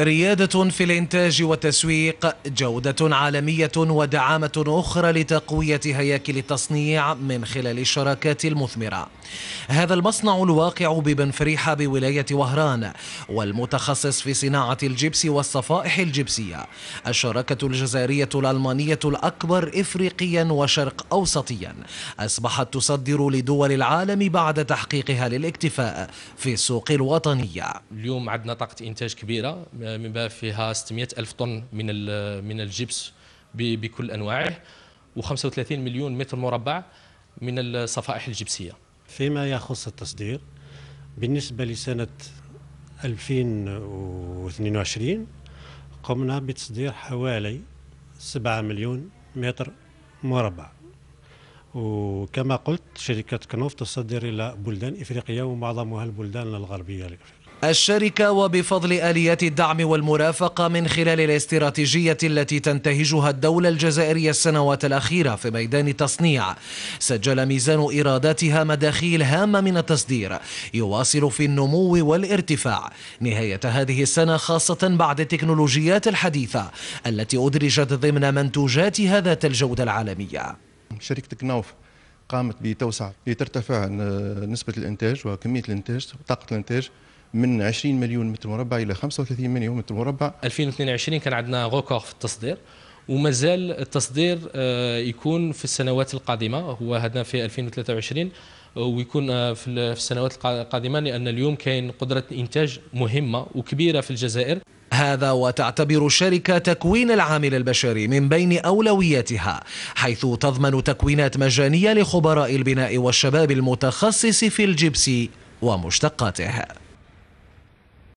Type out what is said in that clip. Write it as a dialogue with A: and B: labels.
A: ريادة في الإنتاج والتسويق جودة عالمية ودعامة أخرى لتقوية هياكل التصنيع من خلال الشراكات المثمرة هذا المصنع الواقع ببنفريحة بولاية وهران والمتخصص في صناعة الجبس والصفائح الجبسية الشراكة الجزائرية الألمانية الأكبر إفريقيا وشرق أوسطيا أصبحت تصدر لدول العالم بعد تحقيقها للاكتفاء في السوق الوطنية
B: اليوم عندنا طاقة إنتاج كبيرة من باب فيها 600 ألف طن من من الجبس بكل أنواعه و35 مليون متر مربع من الصفائح
C: الجبسية فيما يخص التصدير بالنسبة لسنة 2022 قمنا بتصدير حوالي 7 مليون متر مربع وكما قلت شركة كنوف تصدر إلى بلدان إفريقية ومعظمها البلدان الغربية لإفريقيا الشركة
A: وبفضل آليات الدعم والمرافقة من خلال الاستراتيجية التي تنتهجها الدولة الجزائرية السنوات الأخيرة في ميدان التصنيع سجل ميزان إيراداتها مداخيل هامة من التصدير يواصل في النمو والارتفاع نهاية هذه السنة خاصة بعد التكنولوجيات الحديثة التي أدرجت ضمن منتوجاتها ذات الجودة العالمية شركة كناوف قامت بتوسع
D: لترتفع نسبة الإنتاج وكمية الإنتاج وطاقة الإنتاج من 20 مليون متر مربع الى 35 مليون متر مربع
B: 2022 كان عندنا غوكور في التصدير ومازال التصدير آه، يكون في السنوات القادمه هو هذا في 2023 ويكون آه، في السنوات القادمه لان اليوم كاين قدره انتاج
A: مهمه وكبيره في الجزائر هذا وتعتبر الشركة تكوين العامل البشري من بين أولوياتها حيث تضمن تكوينات مجانية لخبراء البناء والشباب المتخصص في الجبس ومشتقاته